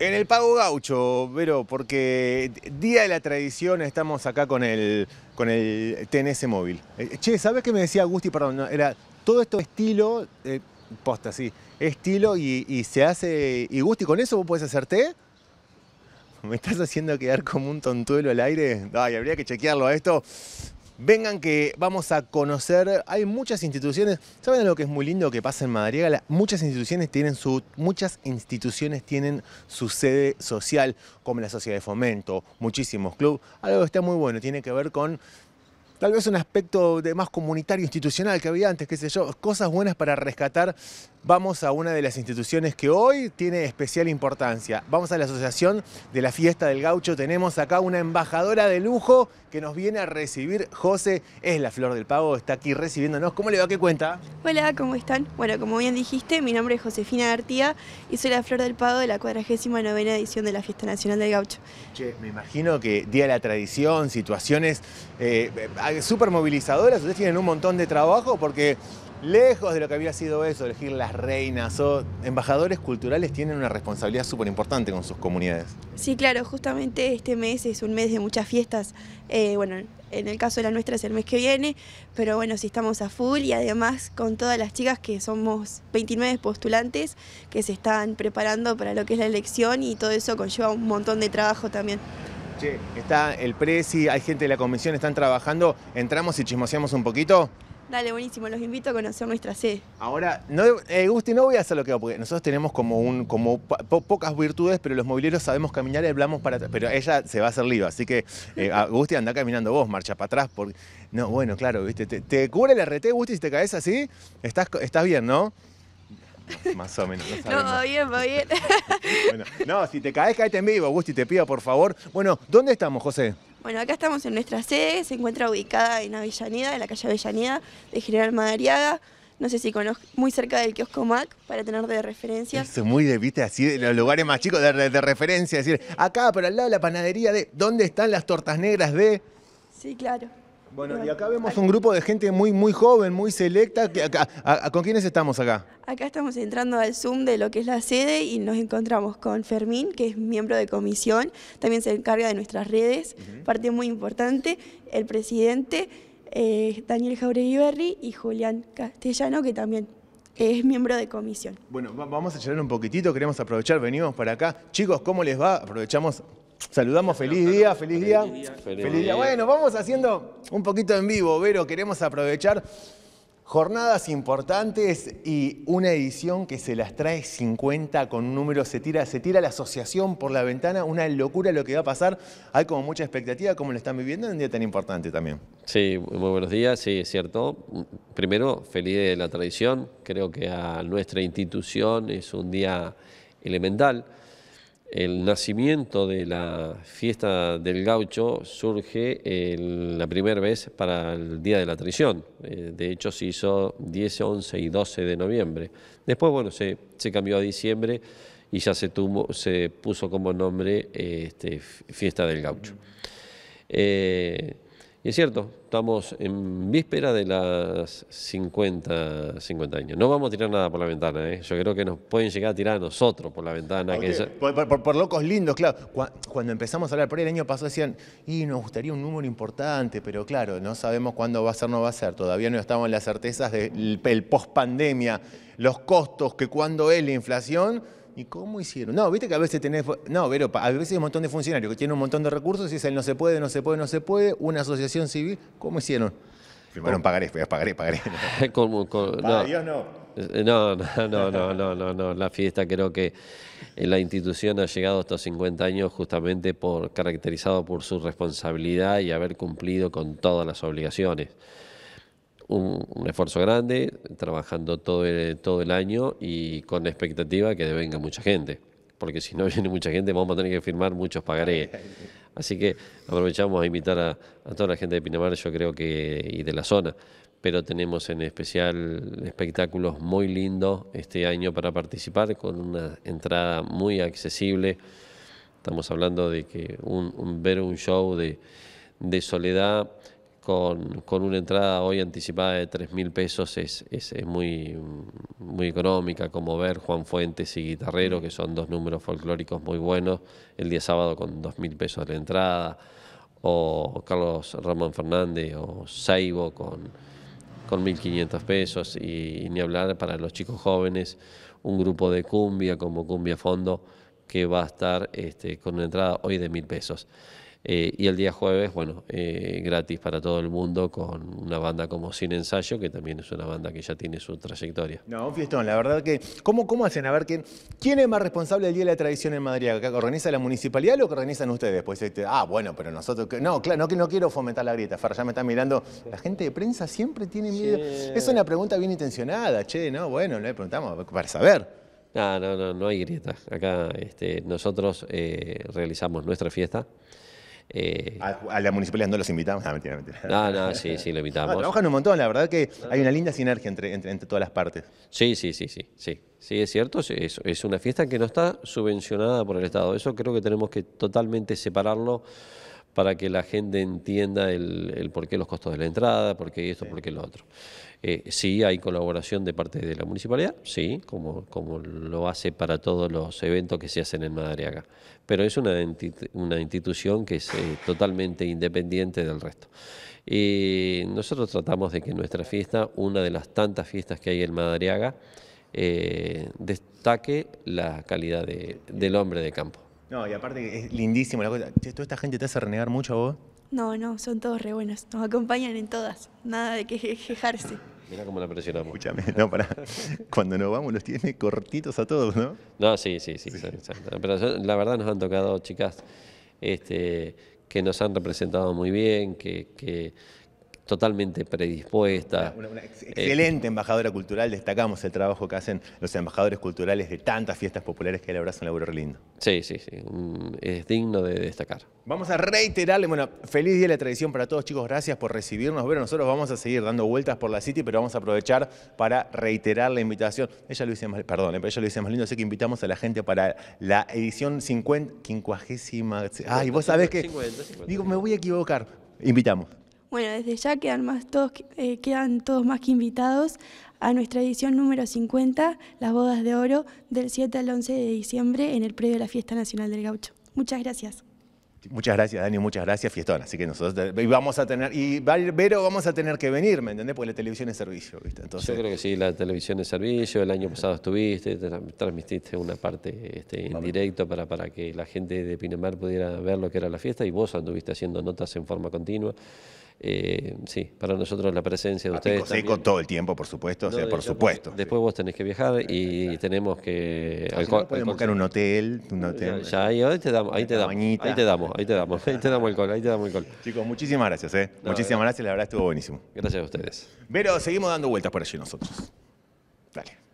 En el Pago Gaucho, pero porque Día de la Tradición estamos acá con el, con el TNS móvil. Eh, che, ¿sabes qué me decía Gusti? Perdón, era todo esto estilo, eh, posta, sí, estilo y, se hace... ¿Y Gusti con eso vos podés hacerte? ¿Me estás haciendo quedar como un tontuelo al aire? Ay, habría que chequearlo a esto. Vengan que vamos a conocer, hay muchas instituciones, ¿saben lo que es muy lindo que pasa en Madariaga? Muchas instituciones tienen su, muchas instituciones tienen su sede social, como la Sociedad de Fomento, muchísimos clubes, algo que está muy bueno, tiene que ver con tal vez un aspecto más comunitario institucional que había antes, qué sé yo, cosas buenas para rescatar vamos a una de las instituciones que hoy tiene especial importancia. Vamos a la Asociación de la Fiesta del Gaucho. Tenemos acá una embajadora de lujo que nos viene a recibir. José es la Flor del Pavo, está aquí recibiéndonos. ¿Cómo le va? ¿Qué cuenta? Hola, ¿cómo están? Bueno, como bien dijiste, mi nombre es Josefina Artía y soy la Flor del Pavo de la 49 edición de la Fiesta Nacional del Gaucho. Che, me imagino que Día de la Tradición, situaciones eh, eh, súper movilizadoras, ustedes tienen un montón de trabajo porque Lejos de lo que había sido eso, elegir las reinas o embajadores culturales tienen una responsabilidad súper importante con sus comunidades. Sí, claro, justamente este mes es un mes de muchas fiestas. Eh, bueno, en el caso de la nuestra es el mes que viene, pero bueno, si estamos a full y además con todas las chicas que somos 29 postulantes que se están preparando para lo que es la elección y todo eso conlleva un montón de trabajo también. Che, está el presi, hay gente de la comisión, están trabajando. ¿Entramos y chismoseamos un poquito? Dale, buenísimo, los invito a conocer nuestra sede. Ahora, no, eh, Gusti, no voy a hacer lo que va, porque nosotros tenemos como un, como pocas virtudes, pero los mobileros sabemos caminar y hablamos para atrás. Pero ella se va a hacer lío, así que eh, Gusti anda caminando vos, marcha para atrás. Porque... No, bueno, claro, viste, te, cubre el RT, Gusti, si te caes así, estás, estás bien, ¿no? Más o menos. No, no bien, va bien. no, si te caes, caete en vivo, Gusti, te pido, por favor. Bueno, ¿dónde estamos, José? Bueno, acá estamos en nuestra sede, se encuentra ubicada en Avellaneda, en la calle Avellaneda de General Madariaga. No sé si conozco, muy cerca del kiosco Mac, para tener de referencia. Eso, muy de, viste, así de los lugares más chicos de, referencia. decir, acá, por al lado de la panadería de, ¿dónde están las tortas negras de...? Sí, claro. Bueno, y acá vemos un grupo de gente muy, muy joven, muy selecta. ¿Con quiénes estamos acá? Acá estamos entrando al Zoom de lo que es la sede y nos encontramos con Fermín, que es miembro de comisión, también se encarga de nuestras redes, parte muy importante, el presidente eh, Daniel Jauregui Berri y Julián Castellano, que también es miembro de comisión. Bueno, vamos a charlar un poquitito, queremos aprovechar, venimos para acá. Chicos, ¿cómo les va? Aprovechamos Saludamos, feliz día, feliz día. Feliz día. Bueno, vamos haciendo un poquito en vivo, Vero, queremos aprovechar jornadas importantes y una edición que se las trae 50 con número se tira, se tira la asociación por la ventana, una locura lo que va a pasar, hay como mucha expectativa, como lo están viviendo en un día tan importante también. Sí, muy buenos días, sí, es cierto. Primero, feliz de la tradición, creo que a nuestra institución es un día elemental el nacimiento de la fiesta del gaucho surge la primera vez para el Día de la Traición. Eh, de hecho, se hizo 10, 11 y 12 de noviembre. Después, bueno, se, cambió a diciembre y ya se, se puso como nombre este, fiesta del gaucho. Eh, es cierto, estamos en víspera de las 50, 50 años. No vamos a tirar nada por la ventana, ¿eh? yo creo que nos pueden llegar a tirar nosotros por la ventana. por, locos lindos, claro. Cuando empezamos a hablar por el año pasado decían, y nos gustaría un número importante, pero claro, no sabemos cuándo va a ser, no va a ser. Todavía no estamos en las certezas del post pandemia, los costos, que cuando es la inflación ¿Y cómo hicieron? No, viste que a veces tenés. No, pero a veces hay un montón de funcionarios que tienen un montón de recursos y dicen no se puede, no se puede, no se puede. Una asociación civil, ¿cómo hicieron? Firmaron pagaré, pagaré, pagaré. no. Dios no. Eh, no, no, no, no, no, no, no. La fiesta creo que eh, la institución ha llegado a estos 50 años justamente por caracterizado por su responsabilidad y haber cumplido con todas las obligaciones un, esfuerzo grande, trabajando todo el, todo el año y con la expectativa que venga mucha gente, porque si no viene mucha gente vamos a tener que firmar muchos pagarés. Así que aprovechamos a invitar a, toda la gente de Pinamar, yo creo que, y de la zona pero tenemos en especial espectáculos muy lindos este año para participar con una entrada muy accesible. Estamos hablando de que un, ver un show de soledad con, una entrada hoy anticipada de 3.000 mil pesos es, es, muy, muy económica, como ver Juan Fuentes y Guitarrero, que son dos números folclóricos muy buenos, el día sábado con 2.000 mil pesos de la entrada, o Carlos Ramón Fernández o Saibo con, con 1.500 pesos, y, ni hablar para los chicos jóvenes, un grupo de cumbia como Cumbia Fondo, que va a estar este, con una entrada hoy de 1.000 pesos. Eh, y el día jueves, bueno, eh, gratis para todo el mundo con una banda como Sin Ensayo, que también es una banda que ya tiene su trayectoria. No, fiestón, la verdad que, ¿cómo, cómo hacen? A ver, ¿quién, ¿quién es más responsable del Día de la Tradición en Madrid? ¿Que organiza la municipalidad o que organizan ustedes? Pues, este, ah, bueno, pero nosotros, no, claro, no, quiero fomentar la grieta, Fer, ya me está mirando. La gente de prensa siempre tiene miedo. Es una pregunta bien intencionada, che, no, bueno, le preguntamos para saber. No, no, no, no hay grietas. Acá este, nosotros eh, realizamos nuestra fiesta. Eh, a, la municipalidad no los invitamos. Ah, mentira, mentira. no, sí, sí, lo invitamos. Ah, trabajan un montón, la verdad que hay una linda sinergia entre, entre, todas las partes. Sí, sí, sí, sí, sí. Sí, es cierto, es, es una fiesta que no está subvencionada por el Estado. Eso creo que tenemos que totalmente separarlo para que la gente entienda el, el por qué los costos de la entrada, por qué esto, por qué lo otro. Eh, sí, hay colaboración de parte de la municipalidad, sí, como, como lo hace para todos los eventos que se hacen en Madariaga. Pero es una, institución que es eh, totalmente independiente del resto. Y eh, nosotros tratamos de que nuestra fiesta, una de las tantas fiestas que hay en Madariaga, destaque la calidad del hombre de campo. No, y aparte es lindísimo la cosa. Toda esta gente te hace renegar mucho a vos. No, no, son todos re buenos. Nos acompañan en todas. Nada de que quejarse. Mira cómo la presionamos. Escúchame, no, para. Cuando nos vamos los tiene cortitos a todos, ¿no? No, sí, sí, sí. Pero la verdad nos han tocado chicas este, que nos han representado muy bien, que, que, totalmente predispuesta. Una, excelente eh, embajadora cultural, destacamos el trabajo que hacen los embajadores culturales de tantas fiestas populares que le en la lindo. Sí, sí, sí, es digno de destacar. Vamos a reiterarle, bueno, feliz Día de la Tradición para todos chicos, gracias por recibirnos. Bueno, nosotros vamos a seguir dando vueltas por la City, pero vamos a aprovechar para reiterar la invitación. Ella lo dice más, perdón, eh, ella lo dice más lindo, así que invitamos a la gente para la edición 50, ay, ah, vos sabés que, digo, me voy a equivocar, invitamos. Bueno, desde ya quedan, más todos, eh, quedan todos más que invitados a nuestra edición número 50, Las Bodas de Oro, del 7 al 11 de diciembre en el predio de la Fiesta Nacional del Gaucho. Muchas gracias. Muchas gracias, Dani, muchas gracias, Fiestón. Así que nosotros vamos a tener, y Vero vamos a tener que venir, ¿me entendés? Porque la televisión es servicio, ¿viste? Entonces... Yo creo que sí, la televisión es servicio, el año pasado estuviste, transmitiste una parte este, en directo para, para que la gente de Pinamar pudiera ver lo que era la fiesta y vos anduviste haciendo notas en forma continua. Eh, sí, para nosotros la presencia de ustedes. Pico seco todo el tiempo, por supuesto, por después, supuesto. Después vos tenés que viajar y tenemos que. Ah, podemos buscar un hotel, Ya, ahí, te damos, ahí te damos, ahí te damos, ahí te damos, ahí te damos ahí te damos Chicos, muchísimas gracias, eh. muchísimas gracias, la verdad estuvo buenísimo. Gracias a ustedes. Pero seguimos dando vueltas por allí nosotros. Dale.